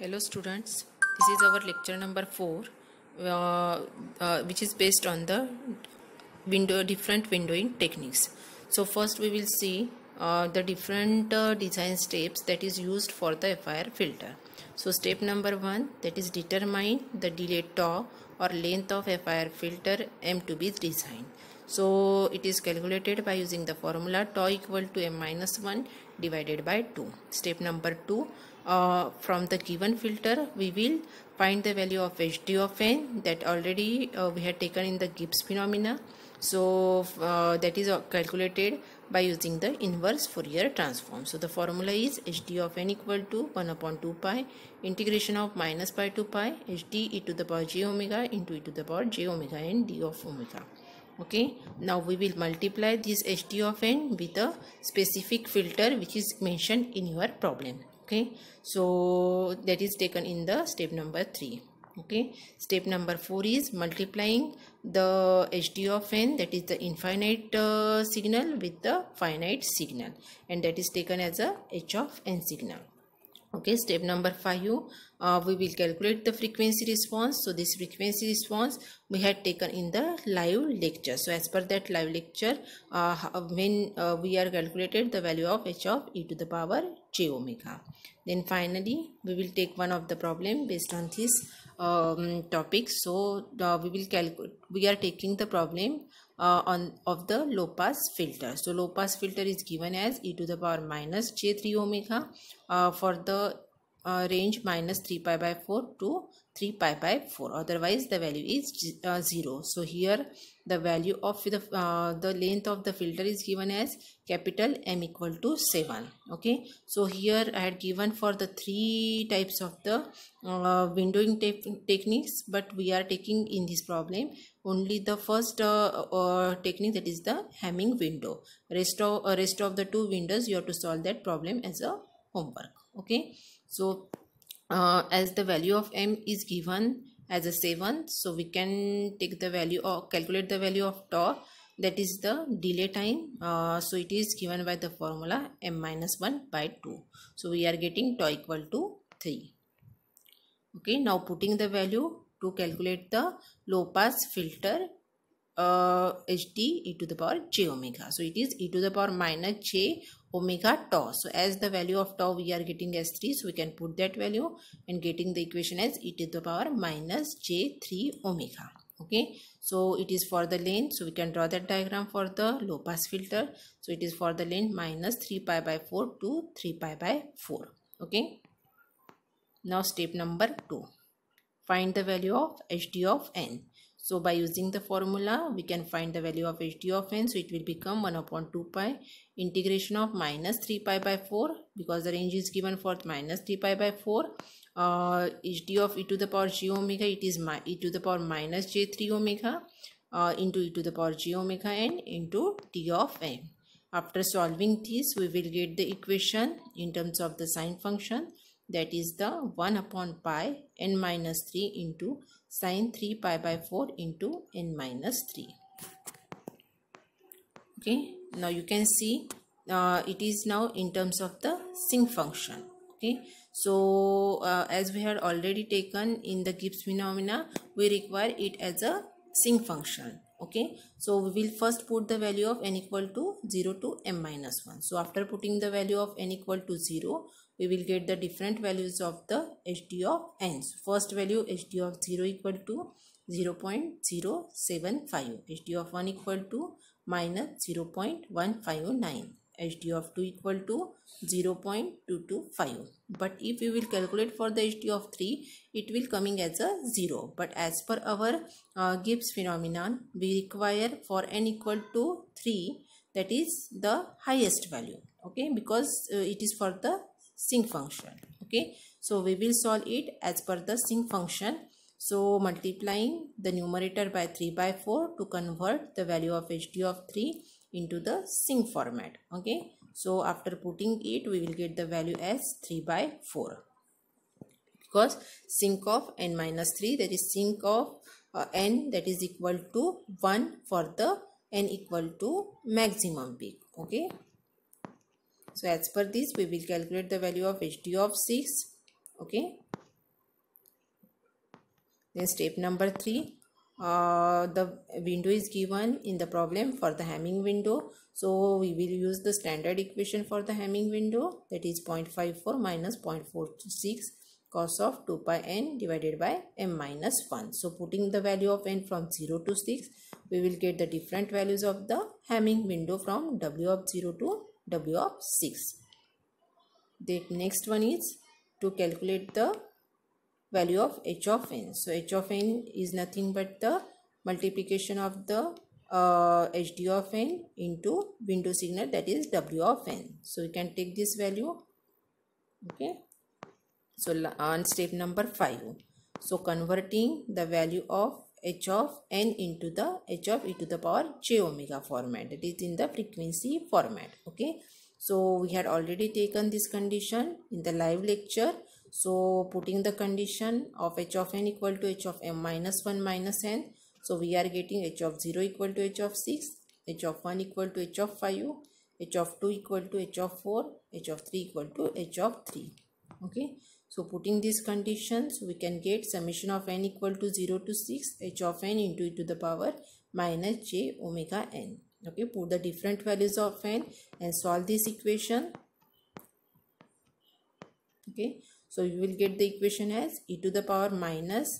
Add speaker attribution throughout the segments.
Speaker 1: Hello students, this is our lecture number 4 uh, uh, which is based on the window different windowing techniques. So first we will see uh, the different uh, design steps that is used for the FIR filter. So step number 1 that is determine the delay tau or length of FIR filter M to be designed. So it is calculated by using the formula tau equal to m minus 1 divided by 2. Step number 2 uh, from the given filter we will find the value of HD of n that already uh, we had taken in the Gibbs phenomena. So uh, that is uh, calculated by using the inverse Fourier transform. So the formula is HD of n equal to 1 upon 2 pi integration of minus pi to pi HD e to the power j omega into e to the power j omega and d of omega okay now we will multiply this h of n with a specific filter which is mentioned in your problem okay so that is taken in the step number 3 okay step number 4 is multiplying the hd of n that is the infinite uh, signal with the finite signal and that is taken as a h of n signal okay step number 5 uh, we will calculate the frequency response so this frequency response we had taken in the live lecture so as per that live lecture uh, uh, when uh, we are calculated the value of h of e to the power j omega then finally we will take one of the problem based on this um, topic so we will calculate we are taking the problem uh, on of the low pass filter so low pass filter is given as e to the power minus j3 omega uh, for the uh, range minus 3 pi by 4 to 3 pi by 4 otherwise the value is uh, 0 so here the value of the uh, the length of the filter is given as capital m equal to 7 okay so here i had given for the three types of the uh, windowing te techniques but we are taking in this problem only the first uh, uh technique that is the Hamming window rest of uh, rest of the two windows you have to solve that problem as a homework okay so uh, as the value of m is given as a 7 so we can take the value or calculate the value of tau that is the delay time uh, so it is given by the formula m minus 1 by 2 so we are getting tau equal to 3 okay now putting the value to calculate the low pass filter uh, ht e to the power j omega. So it is e to the power minus j omega tau. So as the value of tau we are getting as 3. So we can put that value and getting the equation as e to the power minus j 3 omega. Okay. So it is for the length. So we can draw that diagram for the low pass filter. So it is for the length minus 3 pi by 4 to 3 pi by 4. Okay. Now step number 2. Find the value of hd of n. So by using the formula, we can find the value of HD of n. So it will become 1 upon 2 pi integration of minus 3 pi by 4 because the range is given for minus 3 pi by 4. Uh, HD of e to the power g omega, it is my, e to the power minus j3 omega uh, into e to the power g omega n into t of n. After solving this, we will get the equation in terms of the sine function that is the 1 upon pi n minus 3 into sine 3 pi by 4 into n minus 3 okay now you can see uh, it is now in terms of the sin function okay so uh, as we had already taken in the Gibbs phenomena we require it as a sin function okay so we will first put the value of n equal to 0 to m minus 1 so after putting the value of n equal to 0 we will get the different values of the hd of n first value hd of 0 equal to 0.075 hd of 1 equal to minus 0.159 hd of 2 equal to 0.225 but if we will calculate for the hd of 3 it will coming as a 0 but as per our uh, Gibbs phenomenon we require for n equal to 3 that is the highest value okay because uh, it is for the sinc function okay so we will solve it as per the sinc function so multiplying the numerator by 3 by 4 to convert the value of hd of 3 into the sinc format okay so after putting it we will get the value as 3 by 4 because sinc of n minus 3 that is sinc of uh, n that is equal to 1 for the n equal to maximum peak okay so as per this, we will calculate the value of HD of 6. Okay. Then step number 3. Uh, the window is given in the problem for the Hamming window. So we will use the standard equation for the Hamming window that is 0.54 minus 0.46 cos of 2 pi n divided by m minus 1. So putting the value of n from 0 to 6, we will get the different values of the Hamming window from w of 0 to W of 6. The next one is to calculate the value of H of n. So H of n is nothing but the multiplication of the uh, HD of n into window signal that is W of n. So you can take this value. Okay. So on step number 5. So converting the value of h of n into the h of e to the power j omega format that is in the frequency format okay so we had already taken this condition in the live lecture so putting the condition of h of n equal to h of m minus 1 minus n so we are getting h of 0 equal to h of 6 h of 1 equal to h of 5 h of 2 equal to h of 4 h of 3 equal to h of 3 okay so putting these conditions we can get summation of n equal to 0 to 6 h of n into e to the power minus j omega n okay put the different values of n and solve this equation okay so you will get the equation as e to the power minus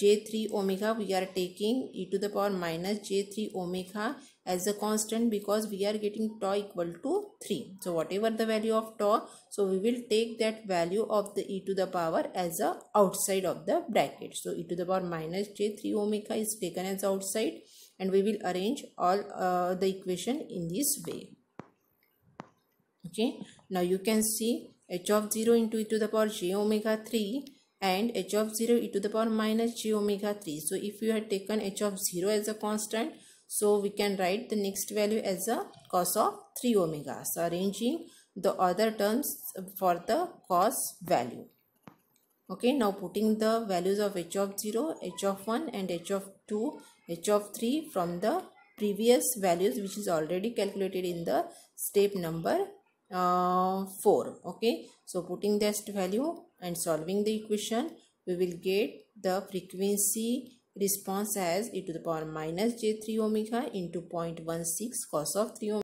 Speaker 1: j3 omega we are taking e to the power minus j3 omega as a constant because we are getting tau equal to 3 so whatever the value of tau so we will take that value of the e to the power as a outside of the bracket so e to the power minus j 3 omega is taken as outside and we will arrange all uh, the equation in this way okay now you can see h of 0 into e to the power j omega 3 and h of 0 e to the power minus j omega 3 so if you had taken h of 0 as a constant so we can write the next value as a cos of 3 omega. So arranging the other terms for the cos value. Okay, now putting the values of h of 0, h of 1 and h of 2, h of 3 from the previous values which is already calculated in the step number uh, 4. Okay, so putting that value and solving the equation, we will get the frequency response as e to the power minus j3 omega into 0.16 cos of 3 omega.